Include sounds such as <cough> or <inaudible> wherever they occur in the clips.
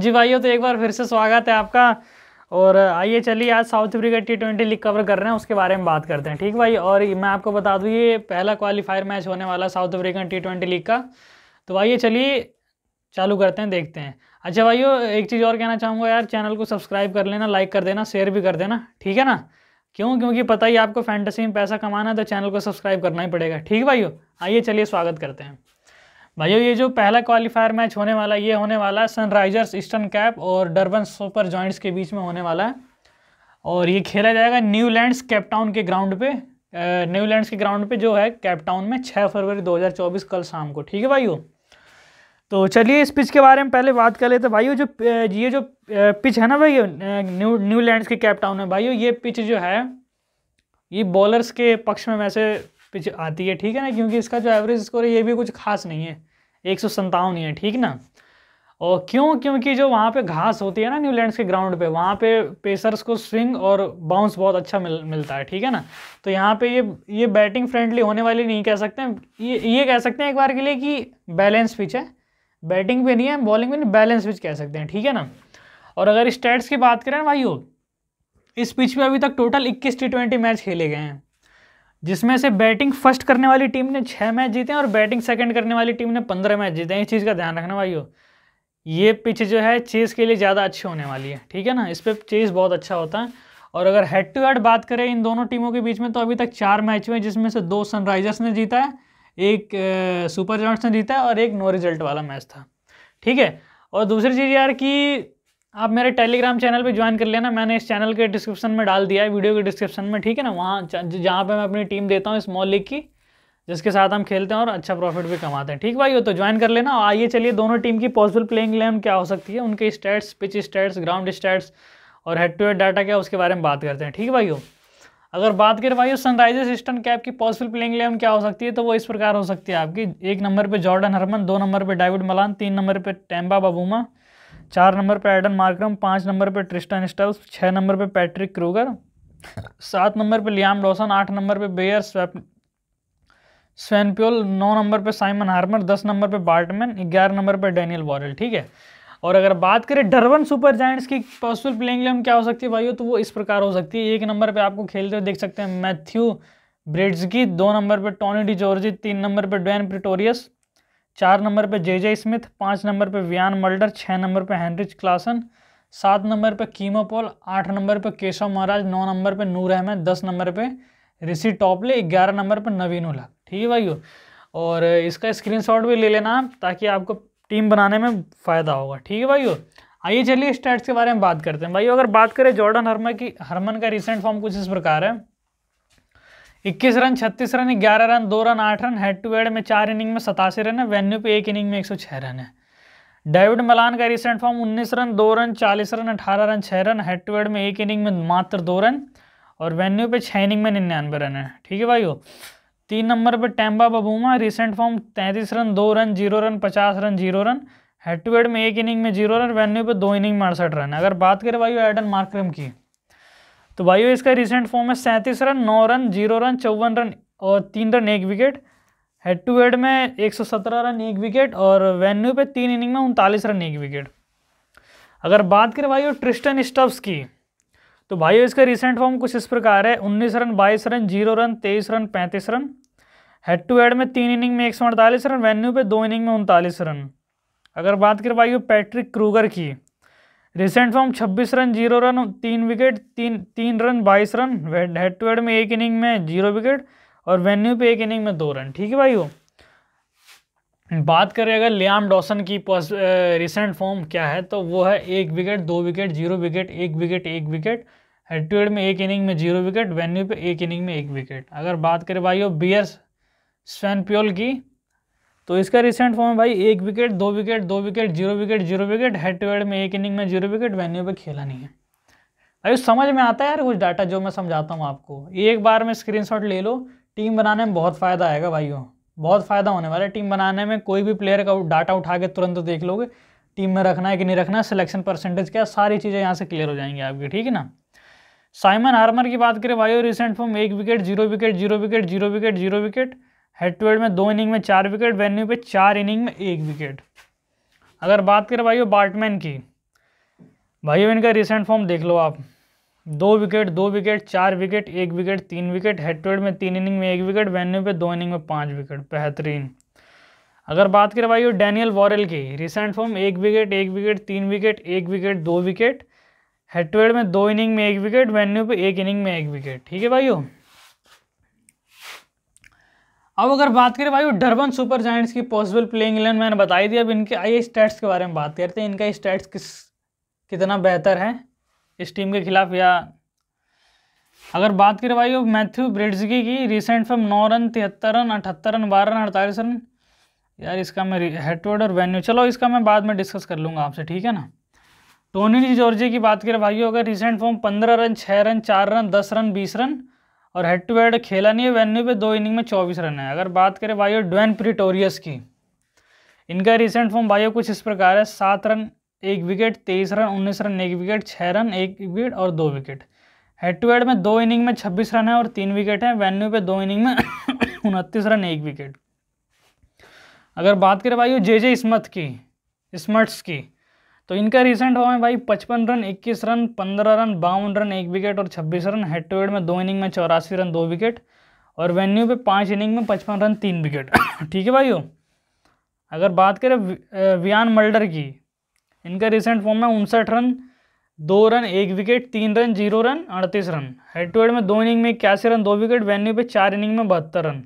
जी भाइयों तो एक बार फिर से स्वागत है आपका और आइए चलिए आज South Africa T twenty league cover कर रहे हैं उसके बारे में बात करते हैं ठीक भाई और मैं आपको बता दूँ ये पहला क्वालिफायर मैच होने वाला South Africa T twenty league का तो आइए चलिए चालू करते हैं देखते हैं अच्छा भाइयों एक चीज़ और कहना चाहूँगा यार चैनल को सब्सक्राइब कर लेना लाइक कर देना शेयर भी कर देना ठीक है ना क्यों क्योंकि पता ही आपको फैंटेसी में पैसा कमाना है तो चैनल को सब्सक्राइब करना ही पड़ेगा ठीक भाइयों आइए चलिए स्वागत करते हैं भाइयों ये जो पहला क्वालिफायर मैच होने वाला ये होने वाला है सनराइजर्स ईस्टर्न कैप और डरबन सुपर जॉइंट्स के बीच में होने वाला है और ये खेला जाएगा न्यूलैंड्स कैपटाउन के ग्राउंड पे न्यूलैंड्स के ग्राउंड पे जो है कैपटाउन में 6 फरवरी 2024 कल शाम को ठीक है भाइयों तो चलिए इस पिच के बारे में पहले बात कर लेते हैं भाइयों जो ये जो पिच है ना भाइयों न्यू न्यूलैंड्स के कैपटाउन में भाइयों ये पिच जो है ये बॉलर्स के पक्ष में वैसे पिच आती है ठीक है ना क्योंकि इसका जो एवरेज स्कोर है ये भी कुछ खास नहीं है एक सौ संतावन ही है ठीक ना और क्यों क्योंकि जो वहाँ पे घास होती है ना न्यूलैंड्स के ग्राउंड पे वहाँ पे पेसर्स को स्विंग और बाउंस बहुत अच्छा मिल मिलता है ठीक है ना तो यहाँ पे ये ये बैटिंग फ्रेंडली होने वाली नहीं कह सकते हैं ये ये कह सकते हैं एक बार के लिए कि बैलेंस पिच है बैटिंग पे नहीं है बॉलिंग पे नहीं बैलेंस पिच कह सकते हैं ठीक है ना और अगर स्टैट्स की बात करें भाई हो इस पिच में अभी तक टोटल इक्कीस टी मैच खेले गए हैं जिसमें से बैटिंग फर्स्ट करने वाली टीम ने छः मैच जीते हैं और बैटिंग सेकंड करने वाली टीम ने पंद्रह मैच जीते हैं इस चीज़ का ध्यान रखना भाइयों ये पिच जो है चेस के लिए ज़्यादा अच्छी होने वाली है ठीक है ना इस पर चेस बहुत अच्छा होता है और अगर हेड टू हेड बात करें इन दोनों टीमों के बीच में तो अभी तक चार मैच हुए जिसमें से दो सनराइजर्स ने जीता है एक सुपर जॉन्ट्स ने जीता है और एक नो रिजल्ट वाला मैच था ठीक है और दूसरी चीज़ यार कि आप मेरे टेलीग्राम चैनल पे ज्वाइन कर लेना मैंने इस चैनल के डिस्क्रिप्शन में डाल दिया है वीडियो के डिस्क्रिप्शन में ठीक है ना वहाँ जहाँ पे मैं अपनी टीम देता हूँ स्मॉल लीग की जिसके साथ हम खेलते हैं और अच्छा प्रॉफिट भी कमाते हैं ठीक भाई हो तो ज्वाइन कर लेना और आइए चलिए दोनों टीम की पॉसिबल प्लेइंग इलेवन क्या हो सकती है उनके stats pitch stats ground stats और हेड टू हेड डाटा क्या उसके बारे में बात करते हैं ठीक भाई हो अगर बात करें भाई सनराइजर्स ईस्टर्न कैप की पॉसिबल प्लेइंग लेवन क्या हो सकती है तो वो इस प्रकार हो सकती है आपकी एक नंबर पर जॉर्डन हरमन दो नंबर पर डेविड मलान तीन नंबर पर टैम्बा बबूमा चार नंबर पे एडन मार्क्रम पाँच नंबर पे ट्रिस्टन स्टब्स छः नंबर पे पैट्रिक क्रूगर सात नंबर पे लियाम डॉसन आठ नंबर पे बेयर स्वेनप्योल नौ नंबर पे साइमन हार्मर दस नंबर पे बार्टमैन ग्यारह नंबर पे डेनियल वॉरल ठीक है और अगर बात करें डरवन सुपर जैंट्स की पॉसिबल प्लेइंग इलेवन क्या हो सकती है भाइयों तो वो इस प्रकार हो सकती है एक नंबर पे आपको खेलते हुए देख सकते हैं मैथ्यू ब्रिड्स की दो नंबर पे टोनी डी जॉर्जी तीन नंबर पे डैन प्रिटोरियस चार नंबर पे जे जे स्मिथ पाँच नंबर पे वियान मल्डर छः नंबर पे हैंनरिच क्लासन सात नंबर पे कीमो आठ नंबर पे केशव महाराज नौ नंबर पे नूर अहमद दस नंबर पे ऋषि टॉपले ग्यारह नंबर पे नवीन उला ठीक है भाई और इसका स्क्रीनशॉट भी ले लेना आप ताकि आपको टीम बनाने में फ़ायदा होगा ठीक है भाई आइए चलिए स्टैट्स के बारे में बात करते हैं भाई अगर बात करें जॉर्डन हर्मा की हरमन का रिसेंट फॉर्म कुछ इस प्रकार है इक्कीस रन छत्तीस रन ग्यारह रन दो रन आठ रन हेड टू हेड में चार इनिंग में सतासी रन है वेन्यू पे एक इनिंग में एक सौ छः रन है डेविड मलान का रिसेंट फॉर्म उन्नीस रन दो रन चालीस रन अठारह रन छः रन हेड टू हेड में एक इनिंग में मात्र दो रन और वेन्यू पे छः इनिंग में निन्यानवे रन है ठीक है भाई हो तीन नंबर पर टैम्बा बबूमा रिसेंट फॉर्म तैंतीस रन दो रन जीरो रन पचास run zero run head to head में एक इनिंग में जीरो रन वेन्यू पे दो इनिंग में अड़सठ रन अगर बात करें भाई एडन मार्क्रम की तो भाई इसका रिसेंट फॉर्म है सैंतीस रन नौ रन जीरो रन चौवन रन और तीन रन एक विकेट हेड टू हेड में 117 रन एक विकेट और वेन्यू पे तीन इनिंग में उनतालीस रन एक विकेट अगर बात करें भाई ट्रिस्टन स्टब्स की तो भाई इसका रिसेंट फॉर्म कुछ इस प्रकार है उन्नीस रन बाईस रन जीरो रन तेईस रन पैंतीस रन हेड टू हेड में तीन इनिंग में एक रन वेन्यू पे दो इनिंग में उनतालीस रन अगर बात करें भाई पैट्रिक क्रूगर की recent form 26 run zero run तीन विकेट तीन तीन run 22 run head to head में एक इनिंग में जीरो विकेट और वेन्यू पे एक इनिंग में दो रन ठीक है भाई हो बात करें अगर लियाम डॉसन की रिसेंट फॉर्म क्या है तो वो है एक विकेट दो विकेट जीरो विकेट एक विकेट एक विकेट हेड टू हेड में एक इनिंग में जीरो विकेट वेन्यू पे एक इनिंग में एक विकेट अगर बात करें भाई हो बियर्स स्वैन प्योल की तो इसका रिसेंट फॉर्म भाई एक विकेट दो विकेट दो wicket zero wicket zero wicket head to head में एक इनिंग में जीरो विकेट वेन्यू पे खेला नहीं है भाई समझ में आता है यार कुछ डाटा जो मैं समझाता हूँ आपको एक बार में स्क्रीनशॉट ले लो टीम बनाने में बहुत फ़ायदा आएगा भाई बहुत फ़ायदा होने वाला है टीम बनाने में कोई भी प्लेयर का डाटा उठा के तुरंत देख लोगे टीम में रखना है कि नहीं रखना है सिलेक्शन परसेंटेज क्या सारी चीज़ें यहाँ से क्लियर हो जाएंगी आपकी ठीक है ना साइमन हार्मर की बात करें भाई रिसेंट फॉर्म एक wicket zero wicket zero wicket zero wicket zero wicket zero wicket head to head में दो इनिंग में चार विकेट वेन्यू पे चार इनिंग में एक विकेट अगर बात करें भाइयों बैटमैन की भाइयों इनका रिसेंट फॉर्म देख लो आप दो विकेट दो विकेट चार विकेट एक विकेट तीन विकेट हेड टू हेड में तीन इनिंग में एक विकेट वेन्यू पे दो इनिंग में पाँच विकेट बेहतरीन अगर बात करें भाई डैनियल वॉरल की रिसेंट फॉर्म एक विकेट एक विकेट तीन विकेट एक विकेट दो विकेट हेड टू हेड में दो इनिंग में एक विकेट वेन्यू पे एक इनिंग में एक विकेट ठीक है भाइयों अब अगर बात करें भाई डरबन सुपर जाइंट्स की पॉसिबल प्लेइंग इलेवन मैंने बताई दी अब इनके आइए स्टैट्स के बारे में बात करते हैं इनका स्टैट्स किस कितना बेहतर है इस टीम के खिलाफ या अगर बात करें भाई मैथ्यू ब्रिड्सकी की रिसेंट फॉर्म नौ रन तिहत्तर रन अठहत्तर रन बारह रन अड़तालीस रन यार इसका मैं हेडवर्ड और वेन्यू चलो इसका मैं बाद में डिस्कस कर लूँगा आपसे ठीक है ना टोनी जॉर्जे की बात करें भाई अगर रिसेंट फॉर्म पंद्रह रन छः रन चार रन दस रन बीस रन और हेड टू हेड खेला नहीं है वेन्यू पे दो इनिंग में चौबीस रन है अगर बात करें बायो ड्वेन प्रिटोरियस की इनका रिसेंट फॉर्म भाइयों कुछ इस प्रकार है सात रन एक विकेट तेईस रन उन्नीस रन एक विकेट छः रन एक विकेट और दो विकेट हेड टू हेड में दो इनिंग में छब्बीस रन है और तीन विकेट हैं वेन्यू पे दो इनिंग में <coughs> उनतीस रन एक विकेट अगर बात करें भाई जे जे स्मथ की स्मर्ट्स की तो इनका रिसेंट हुआ है भाई पचपन रन इक्कीस रन पंद्रह रन बावन रन एक विकेट और छब्बीस रन हेड टू हेड में दो इनिंग में चौरासी रन दो विकेट और वेन्यू पे पाँच इनिंग में पचपन रन तीन विकेट <coughs> ठीक है भाई हो अगर बात करें वियान मल्डर की इनका रिसेंट फॉर्म है उनसठ रन दो रन एक विकेट तीन रन जीरो रन अड़तीस रन हेड टू हेड में दो इनिंग में इक्यासी रन दो विकेट वेन्यू पे चार इनिंग में बहत्तर रन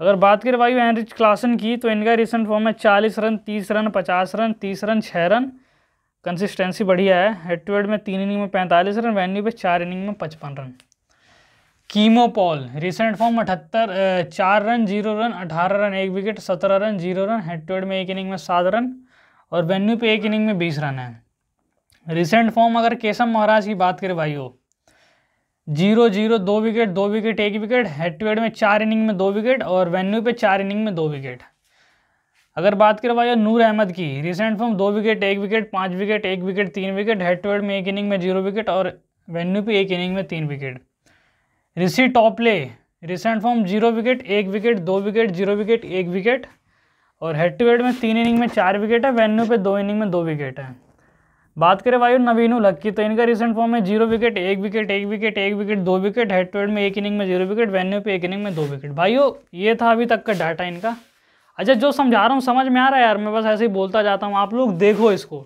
अगर बात करें भाई एनरिच क्लासन की तो इनका रिसेंट फॉर्म है चालीस रन तीस रन पचास रन तीस रन छः रन कंसिस्टेंसी बढ़िया है हेड टू हेड में तीन इनिंग में पैंतालीस रन वेन्यू पे चार इनिंग में पचपन रन कीमोपॉल रिसेंट फॉर्म अठहत्तर चार रन जीरो रन अठारह रन एक विकेट सत्रह run zero run head to head में एक इनिंग में सात रन और वेन्यू पे एक इनिंग में बीस रन है रिसेंट फॉर्म अगर केशव महाराज की बात करें भाई हो जीरो जीरो दो विकेट दो विकेट एक विकेट हेड टू हेड में चार इनिंग में दो विकेट और वेन्यू पे चार इनिंग में दो विकेट अगर बात करें भाई नूर अहमद की रिसेंट फॉर्म दो विकेट एक विकेट पाँच विकेट एक विकेट तीन विकेट हेड टू हेड में एक इनिंग में जीरो विकेट और वेन्यू पे एक इनिंग में तीन wicket Reece Topley recent form zero wicket एक विकेट दो विकेट जीरो विकेट एक विकेट और हेड टू हेड में तीन इनिंग में चार विकेट है वेन्यू पे दो इनिंग में दो विकेट है बात करें वायु नवीन लक की तो इनका रिसेंट फॉर्म है जीरो विकेट एक विकेट एक विकेट एक विकेट दो विकेट हेड टू हेड में एक इनिंग में जीरो विकेट वेन्यू पे एक इनिंग में दो विकेट भाइयों ये था अभी तक का डाटा इनका अच्छा जो समझा रहा हूँ समझ में आ रहा है यार मैं बस ऐसे ही बोलता जाता हूँ आप लोग देखो इसको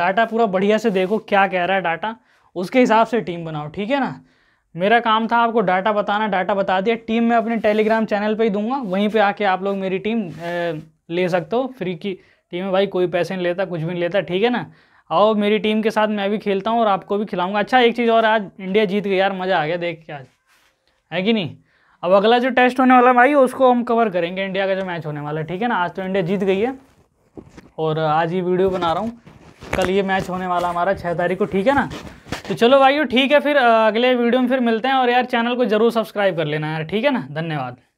डाटा पूरा बढ़िया से देखो क्या कह रहा है डाटा उसके हिसाब से टीम बनाओ ठीक है ना मेरा काम था आपको डाटा बताना डाटा बता दिया टीम मैं अपने टेलीग्राम चैनल पे ही दूंगा वहीं पे आके आप लोग मेरी टीम ले सकते हो फ्री की टीम है भाई कोई पैसे नहीं लेता कुछ भी नहीं लेता ठीक है ना आओ मेरी टीम के साथ मैं भी खेलता हूँ और आपको भी खिलाऊंगा अच्छा एक चीज़ और आज इंडिया जीत गई यार मज़ा आ गया देख के आज है कि नहीं अब अगला जो टेस्ट होने वाला भाई उसको हम कवर करेंगे इंडिया का जो मैच होने वाला है ठीक है ना आज तो इंडिया जीत गई है और आज ये वीडियो बना रहा हूँ कल ये मैच होने वाला हमारा छः तारीख को ठीक है ना तो चलो भाई ठीक है फिर अगले वीडियो में फिर मिलते हैं और यार चैनल को ज़रूर सब्सक्राइब कर लेना यार ठीक है ना धन्यवाद